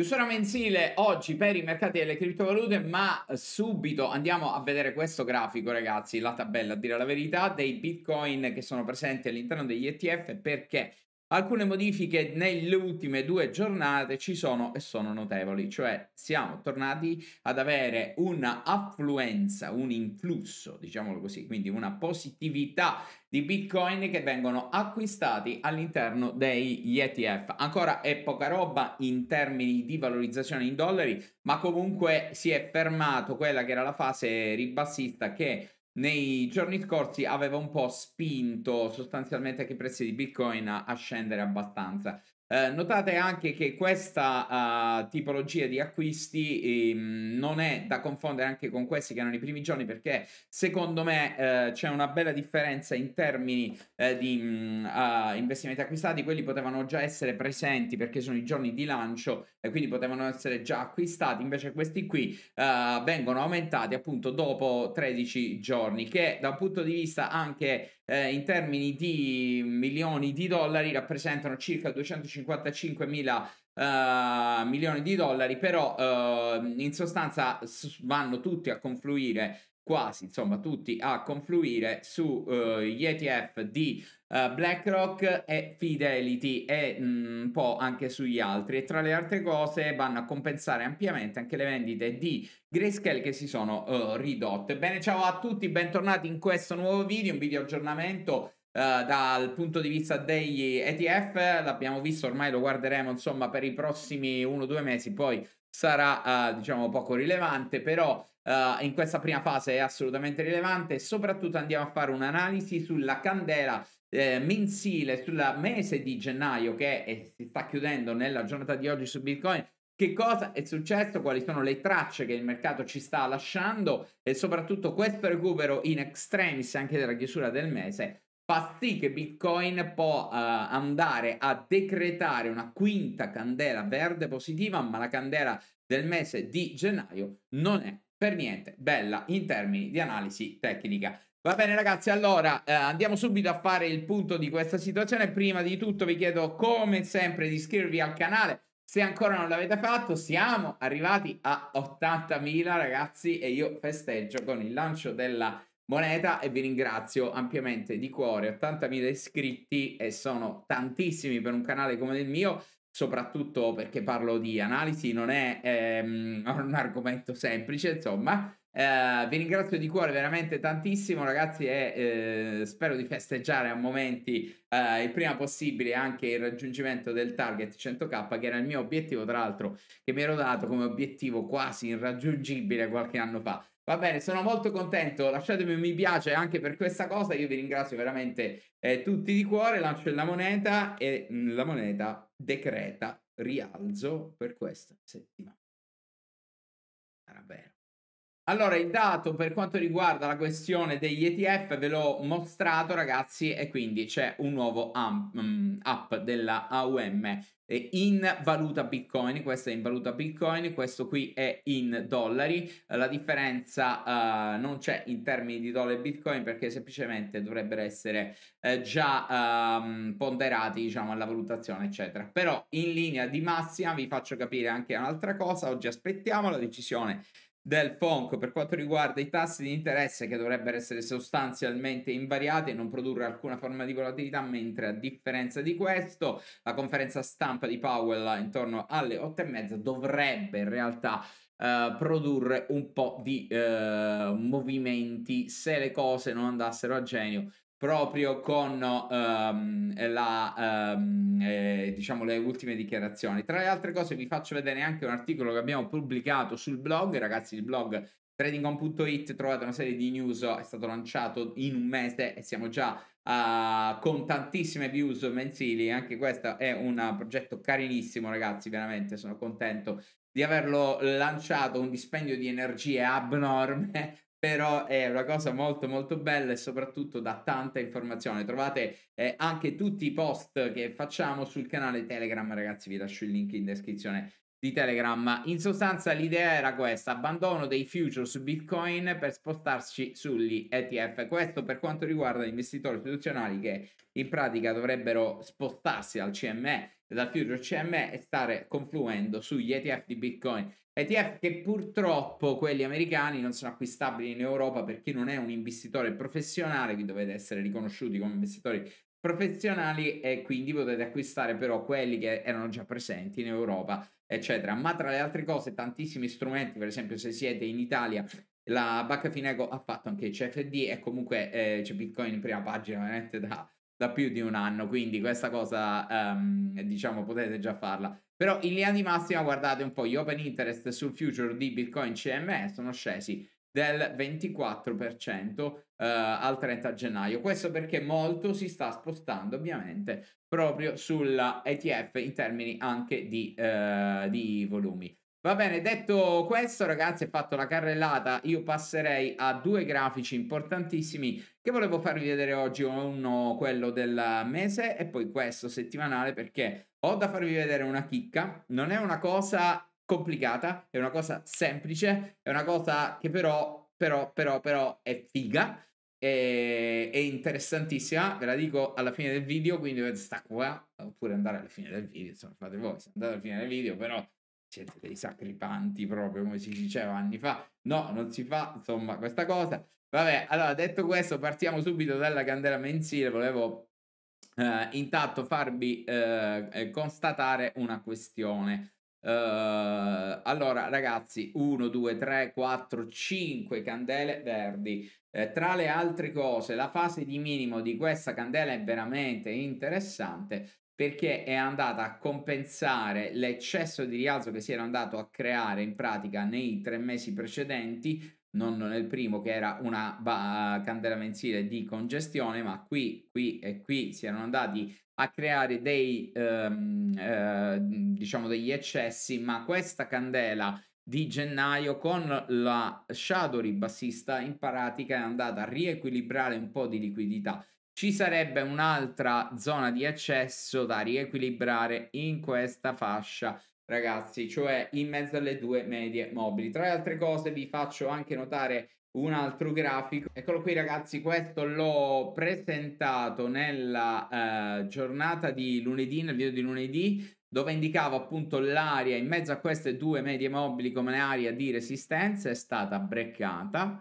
Chiusura mensile oggi per i mercati delle criptovalute, ma subito andiamo a vedere questo grafico, ragazzi, la tabella a dire la verità, dei bitcoin che sono presenti all'interno degli ETF perché Alcune modifiche nelle ultime due giornate ci sono e sono notevoli, cioè siamo tornati ad avere un'affluenza, un influsso, diciamolo così, quindi una positività di bitcoin che vengono acquistati all'interno degli ETF. Ancora è poca roba in termini di valorizzazione in dollari, ma comunque si è fermato quella che era la fase ribassista che nei giorni scorsi aveva un po' spinto sostanzialmente anche i prezzi di Bitcoin a scendere abbastanza. Eh, notate anche che questa uh, tipologia di acquisti eh, non è da confondere anche con questi che erano i primi giorni perché secondo me eh, c'è una bella differenza in termini eh, di uh, investimenti acquistati, quelli potevano già essere presenti perché sono i giorni di lancio e quindi potevano essere già acquistati, invece questi qui uh, vengono aumentati appunto dopo 13 giorni che da un punto di vista anche eh, in termini di milioni di dollari rappresentano circa 250 55 mila uh, milioni di dollari, però uh, in sostanza vanno tutti a confluire quasi insomma tutti a confluire sugli eh, uh, ETF di uh, BlackRock e Fidelity e mm, un po' anche sugli altri e tra le altre cose vanno a compensare ampiamente anche le vendite di Grayscale che si sono uh, ridotte. Bene, ciao a tutti, bentornati in questo nuovo video, un video aggiornamento eh, dal punto di vista degli ETF, l'abbiamo visto, ormai lo guarderemo insomma per i prossimi 1-2 mesi, poi sarà uh, diciamo poco rilevante, però uh, in questa prima fase è assolutamente rilevante e soprattutto andiamo a fare un'analisi sulla candela eh, mensile, sul mese di gennaio che è, si sta chiudendo nella giornata di oggi su Bitcoin. Che cosa è successo? Quali sono le tracce che il mercato ci sta lasciando e soprattutto questo recupero in extremis anche della chiusura del mese fa sì che Bitcoin può uh, andare a decretare una quinta candela verde positiva, ma la candela del mese di gennaio non è per niente bella in termini di analisi tecnica. Va bene ragazzi, allora eh, andiamo subito a fare il punto di questa situazione. Prima di tutto vi chiedo come sempre di iscrivervi al canale. Se ancora non l'avete fatto, siamo arrivati a 80.000 ragazzi e io festeggio con il lancio della moneta e vi ringrazio ampiamente di cuore. 80.000 iscritti e sono tantissimi per un canale come il mio, soprattutto perché parlo di analisi, non è ehm, un argomento semplice, insomma. Eh, vi ringrazio di cuore veramente tantissimo ragazzi e eh, spero di festeggiare a momenti eh, il prima possibile anche il raggiungimento del target 100k che era il mio obiettivo tra l'altro che mi ero dato come obiettivo quasi irraggiungibile qualche anno fa Va bene, sono molto contento, lasciatemi un mi piace anche per questa cosa, io vi ringrazio veramente eh, tutti di cuore, lancio la moneta e mm, la moneta decreta rialzo per questa settimana. Allora, il dato per quanto riguarda la questione degli ETF ve l'ho mostrato, ragazzi, e quindi c'è un nuovo mm, app della AUM in valuta Bitcoin, questo è in valuta Bitcoin, questo qui è in dollari, la differenza uh, non c'è in termini di dollari e Bitcoin perché semplicemente dovrebbero essere uh, già um, ponderati diciamo alla valutazione eccetera, però in linea di massima vi faccio capire anche un'altra cosa, oggi aspettiamo la decisione del FONC per quanto riguarda i tassi di interesse che dovrebbero essere sostanzialmente invariati e non produrre alcuna forma di volatilità, mentre a differenza di questo la conferenza stampa di Powell intorno alle e 8.30 dovrebbe in realtà Uh, produrre un po' di uh, movimenti se le cose non andassero a genio proprio con um, la, um, eh, diciamo le ultime dichiarazioni. Tra le altre cose vi faccio vedere anche un articolo che abbiamo pubblicato sul blog, ragazzi il blog tradingcom.it trovate una serie di news, è stato lanciato in un mese e siamo già uh, con tantissime views mensili, anche questo è un progetto carinissimo ragazzi, veramente sono contento di averlo lanciato, un dispendio di energie abnorme però è una cosa molto molto bella e soprattutto dà tanta informazione. Trovate eh, anche tutti i post che facciamo sul canale Telegram, ragazzi, vi lascio il link in descrizione di Telegram. In sostanza l'idea era questa, abbandono dei futures su Bitcoin per spostarci sugli ETF. Questo per quanto riguarda gli investitori istituzionali che in pratica dovrebbero spostarsi dal CME, dal future CME e stare confluendo sugli ETF di Bitcoin. ETF che purtroppo quelli americani non sono acquistabili in Europa per chi non è un investitore professionale, quindi dovete essere riconosciuti come investitori professionali e quindi potete acquistare però quelli che erano già presenti in Europa, eccetera. Ma tra le altre cose, tantissimi strumenti, per esempio se siete in Italia, la Banca Fineco ha fatto anche CFD e comunque eh, c'è Bitcoin in prima pagina veramente da, da, più di un anno, quindi questa cosa ehm, diciamo potete già farla. Però in linea di massima, guardate un po', gli open interest sul future di Bitcoin CME sono scesi del 24% eh, al 30 gennaio. Questo perché molto si sta spostando ovviamente proprio sulla ETF in termini anche di, eh, di volumi. Va bene, detto questo ragazzi, è fatto la carrellata, io passerei a due grafici importantissimi che volevo farvi vedere oggi, uno quello del mese e poi questo settimanale perché ho da farvi vedere una chicca, non è una cosa complicata, è una cosa semplice, è una cosa che però, però, però, però è figa, è, è interessantissima, ve la dico alla fine del video, quindi sta qua, oppure andare alla fine del video, insomma fate voi, se andate alla fine del video, però siete dei sacripanti proprio come si diceva anni fa, no, non si fa, insomma, questa cosa. Vabbè, allora detto questo, partiamo subito dalla candela mensile, volevo eh, intanto farvi eh, eh, constatare una questione. Eh, allora ragazzi 1 2 3 4 5 candele verdi eh, tra le altre cose la fase di minimo di questa candela è veramente interessante perché è andata a compensare l'eccesso di rialzo che si era andato a creare in pratica nei tre mesi precedenti, non nel primo che era una candela mensile di congestione, ma qui, qui e qui si erano andati a creare dei, ehm, eh, diciamo degli eccessi, ma questa candela di gennaio con la shadow ribassista in pratica è andata a riequilibrare un po' di liquidità ci sarebbe un'altra zona di accesso da riequilibrare in questa fascia ragazzi cioè in mezzo alle due medie mobili tra le altre cose vi faccio anche notare un altro grafico eccolo qui ragazzi questo l'ho presentato nella eh, giornata di lunedì nel video di lunedì dove indicavo appunto l'area in mezzo a queste due medie mobili come area di resistenza è stata breccata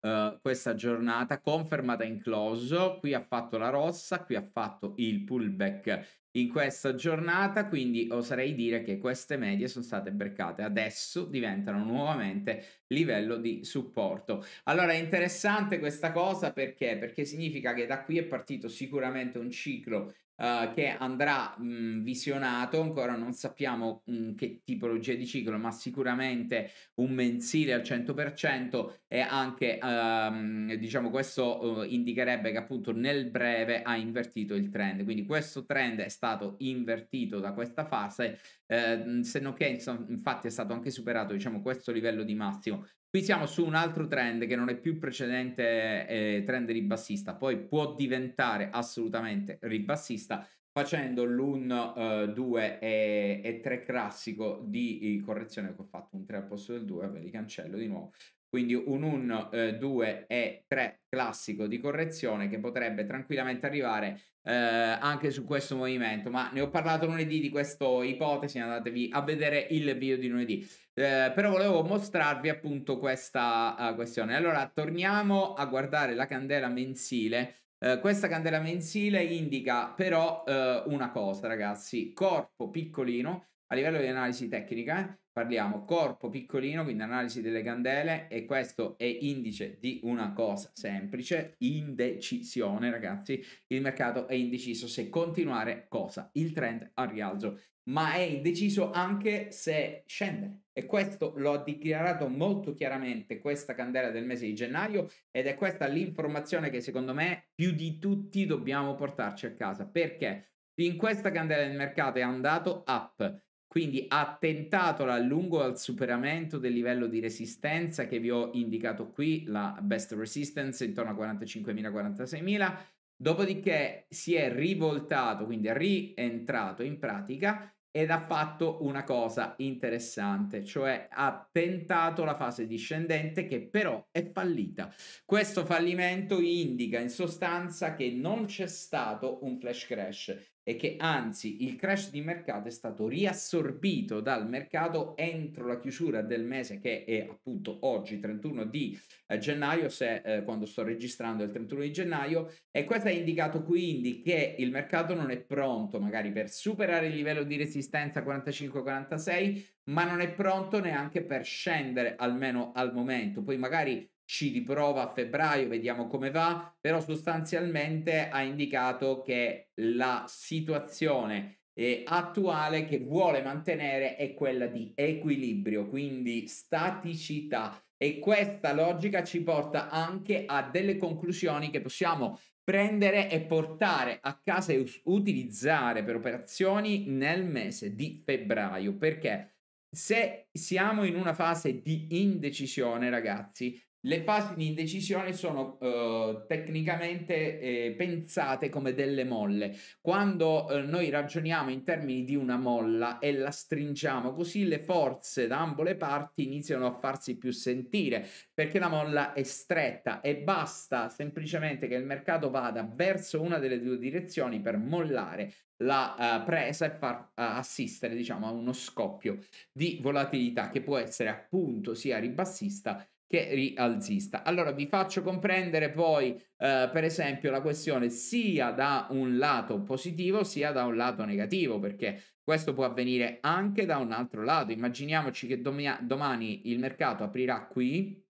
uh, questa giornata, confermata in close, qui ha fatto la rossa, qui ha fatto il pullback in questa giornata, quindi oserei dire che queste medie sono state breccate, adesso diventano nuovamente livello di supporto. Allora è interessante questa cosa perché? Perché significa che da qui è partito sicuramente un ciclo uh, che andrà mh, visionato, ancora non sappiamo mh, che tipologia di ciclo, ma sicuramente un mensile al 100% e anche uh, diciamo questo uh, indicherebbe che appunto nel breve ha invertito il trend. Quindi questo trend è stato invertito da questa fase eh, se non che infatti è stato anche superato diciamo, questo livello di massimo. Qui siamo su un altro trend che non è più precedente eh, trend ribassista, poi può diventare assolutamente ribassista facendo l'1, eh, 2 e, e, 3 classico di eh, correzione che ho fatto, un 3 al posto del 2, ve li cancello di nuovo, quindi un 1, eh, 2 e 3 classico di correzione che potrebbe tranquillamente arrivare eh, anche su questo movimento, ma ne ho parlato lunedì di questa ipotesi, andatevi a vedere il video di lunedì. Eh, però volevo mostrarvi appunto questa uh, questione. Allora torniamo a guardare la candela mensile. Eh, questa candela mensile indica però eh, una cosa, ragazzi, corpo piccolino, a livello di analisi tecnica eh, parliamo corpo piccolino, quindi analisi delle candele e questo è indice di una cosa semplice, indecisione ragazzi. Il mercato è indeciso se continuare cosa? Il trend al rialzo, ma è indeciso anche se scendere. E questo lo dichiarato molto chiaramente questa candela del mese di gennaio ed è questa l'informazione che secondo me più di tutti dobbiamo portarci a casa perché in questa candela del mercato è andato up quindi ha tentato a lungo al superamento del livello di resistenza che vi ho indicato qui, la best resistance intorno a 45.000-46.000, dopodiché si è rivoltato, quindi è rientrato in pratica ed ha fatto una cosa interessante, cioè ha tentato la fase discendente che però è fallita. Questo fallimento indica in sostanza che non c'è stato un flash crash, e che anzi il crash di mercato è stato riassorbito dal mercato entro la chiusura del mese che è appunto oggi 31 di eh, gennaio se eh, quando sto registrando il 31 di gennaio e questo ha indicato quindi che il mercato non è pronto magari per superare il livello di resistenza 45-46 ma non è pronto neanche per scendere almeno al momento poi magari ci riprova a febbraio, vediamo come va, però sostanzialmente ha indicato che la situazione eh, attuale che vuole mantenere è quella di equilibrio, quindi staticità e questa logica ci porta anche a delle conclusioni che possiamo prendere e portare a casa e us- utilizzare per operazioni nel mese di febbraio, perché se siamo in una fase di indecisione, ragazzi, le fasi di indecisione sono eh, tecnicamente eh, pensate come delle molle. Quando eh, noi ragioniamo in termini di una molla e la stringiamo così, le forze da ambo le parti iniziano a farsi più sentire perché la molla è stretta e basta semplicemente che il mercato vada verso una delle due direzioni per mollare la uh, presa e far uh, assistere diciamo a uno scoppio di volatilità che può essere appunto sia ribassista che rialzista. Allora vi faccio comprendere poi eh, per esempio la questione sia da un lato positivo sia da un lato negativo perché questo può avvenire anche da un altro lato. Immaginiamoci che domani il mercato aprirà qui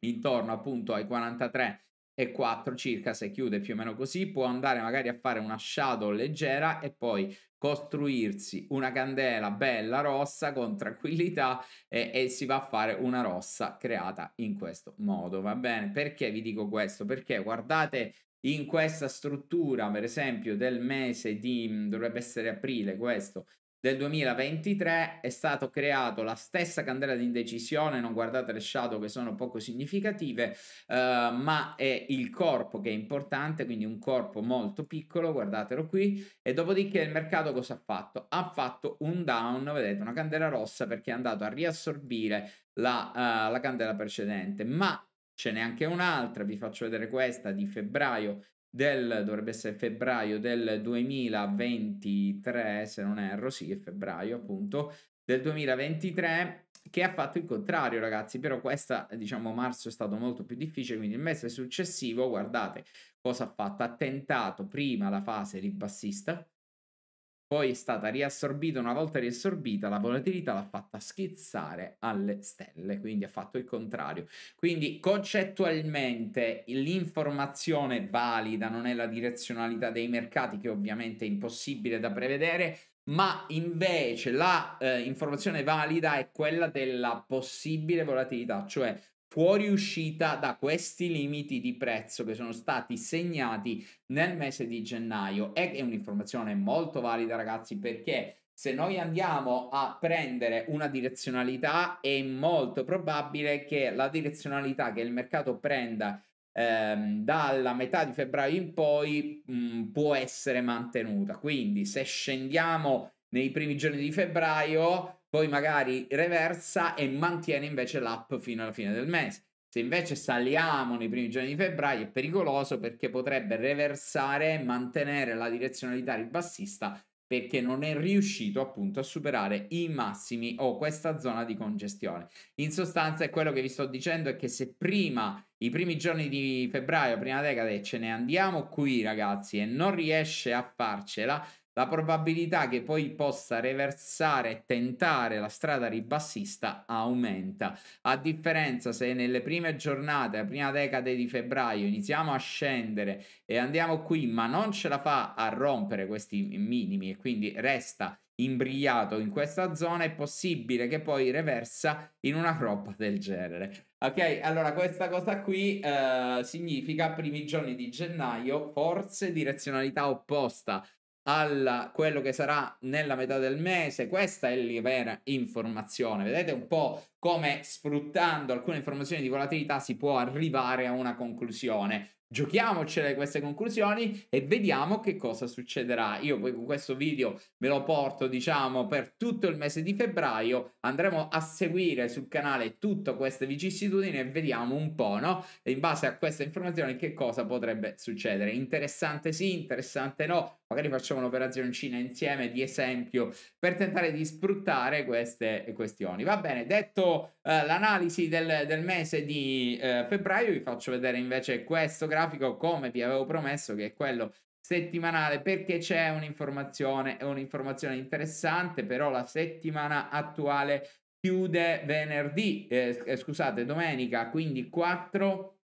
intorno appunto ai 43 e 4 circa se chiude più o meno così può andare magari a fare una shadow leggera e poi costruirsi una candela bella rossa con tranquillità e, e, si va a fare una rossa creata in questo modo va bene perché vi dico questo perché guardate in questa struttura per esempio del mese di mm, dovrebbe essere aprile questo del 2023 è stato creato la stessa candela di indecisione, non guardate le shadow che sono poco significative, eh, ma è il corpo che è importante, quindi un corpo molto piccolo, guardatelo qui, e dopodiché il mercato cosa ha fatto? Ha fatto un down, vedete, una candela rossa perché è andato a riassorbire la, uh, la candela precedente, ma ce n'è anche un'altra, vi faccio vedere questa di febbraio del, dovrebbe essere febbraio del 2023, se non erro, sì, è febbraio appunto, del 2023, che ha fatto il contrario, ragazzi. Però questa, diciamo, marzo è stato molto più difficile, quindi il mese successivo, guardate cosa ha fatto. Ha tentato prima la fase ribassista, poi è stata riassorbita, una volta riassorbita la volatilità l'ha fatta schizzare alle stelle, quindi ha fatto il contrario. Quindi concettualmente l'informazione valida non è la direzionalità dei mercati che ovviamente è impossibile da prevedere, ma invece la eh, informazione valida è quella della possibile volatilità, cioè fuoriuscita da questi limiti di prezzo che sono stati segnati nel mese di gennaio. Ed è un'informazione molto valida, ragazzi, perché se noi andiamo a prendere una direzionalità è molto probabile che la direzionalità che il mercato prenda ehm, dalla metà di febbraio in poi mh, mm, può essere mantenuta. Quindi se scendiamo nei primi giorni di febbraio poi magari reversa e mantiene invece l'app fino alla fine del mese. Se invece saliamo nei primi giorni di febbraio è pericoloso perché potrebbe reversare e mantenere la direzionalità ribassista perché non è riuscito appunto a superare i massimi o questa zona di congestione. In sostanza è quello che vi sto dicendo è che se prima i primi giorni di febbraio, prima decade ce ne andiamo qui ragazzi e non riesce a farcela, la probabilità che poi possa reversare e tentare la strada ribassista aumenta. A differenza se nelle prime giornate, la prima decade di febbraio, iniziamo a scendere e andiamo qui, ma non ce la fa a rompere questi minimi e quindi resta imbrigliato in questa zona, è possibile che poi reversa in una roba del genere. Ok, allora questa cosa qui eh, significa primi giorni di gennaio, forse direzionalità opposta alla quello che sarà nella metà del mese. Questa è la vera informazione. Vedete un po' come sfruttando alcune informazioni di volatilità si può arrivare a una conclusione. Giochiamocele queste conclusioni e vediamo che cosa succederà. Io poi con questo video ve lo porto, diciamo, per tutto il mese di febbraio. Andremo a seguire sul canale tutte queste vicissitudini e vediamo un po', no? E in base a queste informazioni che cosa potrebbe succedere. Interessante sì, interessante no. Magari facciamo un'operazioncina insieme di esempio per tentare di sfruttare queste questioni. Va bene, detto eh, l'analisi del, del, mese di eh, febbraio, vi faccio vedere invece questo grafico come vi avevo promesso che è quello settimanale perché c'è un'informazione, è un'informazione interessante, però la settimana attuale chiude venerdì, eh, eh scusate, domenica, quindi 4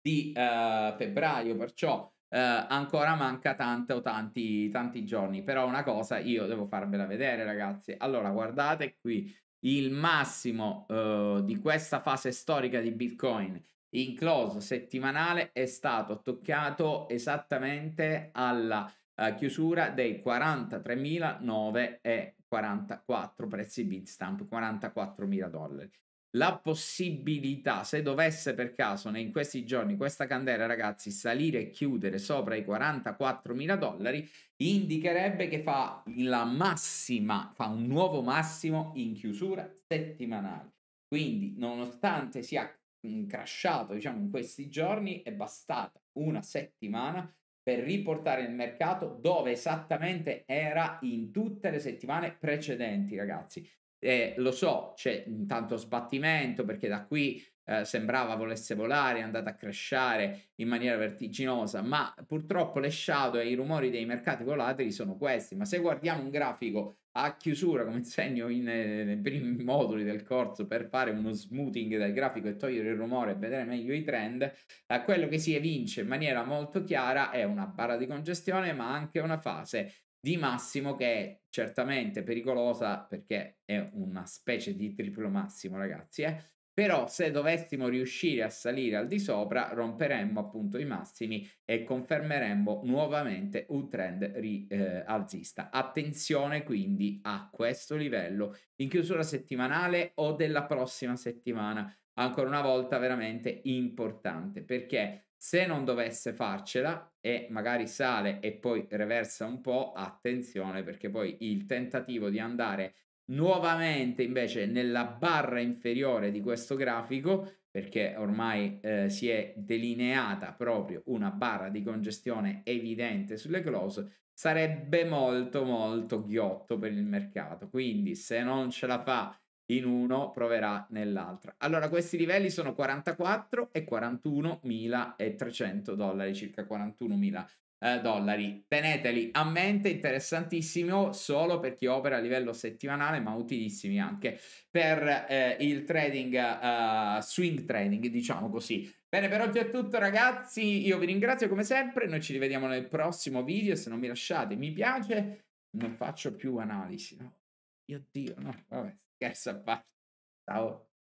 di eh, febbraio, perciò eh, ancora manca tanto, tanti, tanti giorni, però una cosa io devo farvela vedere ragazzi, allora guardate qui il massimo eh, di questa fase storica di Bitcoin in close settimanale è stato toccato esattamente alla uh, chiusura dei 43.944 prezzi Bitstamp, 44.000 dollari. La possibilità, se dovesse per caso in questi giorni questa candela, ragazzi, salire e chiudere sopra i 44.000 dollari, indicherebbe che fa la massima, fa un nuovo massimo in chiusura settimanale. Quindi, nonostante sia mh, crashato diciamo, in questi giorni, è bastata una settimana per riportare il mercato dove esattamente era in tutte le settimane precedenti, ragazzi. Eh, lo so, c'è tanto sbattimento perché da qui eh, sembrava volesse volare, è andata a crescere in maniera vertiginosa, ma purtroppo le shadow e i rumori dei mercati volatili sono questi. Ma se guardiamo un grafico a chiusura, come insegno in, eh, nei primi moduli del corso per fare uno smoothing del grafico e togliere il rumore e vedere meglio i trend, eh, quello che si evince in maniera molto chiara è una barra di congestione, ma anche una fase di massimo che è certamente pericolosa perché è una specie di triplo massimo, ragazzi. Eh? però se dovessimo riuscire a salire al di sopra romperemmo appunto i massimi e confermeremmo nuovamente un trend rialzista. eh, Attenzione quindi a questo livello in chiusura settimanale o della prossima settimana, ancora una volta veramente importante perché se non dovesse farcela e magari sale e poi reversa un po', attenzione perché poi il tentativo di andare Nuovamente invece nella barra inferiore di questo grafico, perché ormai eh, si è delineata proprio una barra di congestione evidente sulle close, sarebbe molto molto ghiotto per il mercato. Quindi se non ce la fa in uno proverà nell'altra. Allora questi livelli sono 44 e 41.300 dollari, circa 41.000 eh, dollari. Teneteli a mente, interessantissimo solo per chi opera a livello settimanale, ma utilissimi anche per eh, il trading, eh, swing trading, diciamo così. Bene, per oggi è tutto ragazzi, io vi ringrazio come sempre, noi ci rivediamo nel prossimo video, se non mi lasciate mi piace, non faccio più analisi, no? Oddio, no, vabbè, scherzo a parte. Ciao.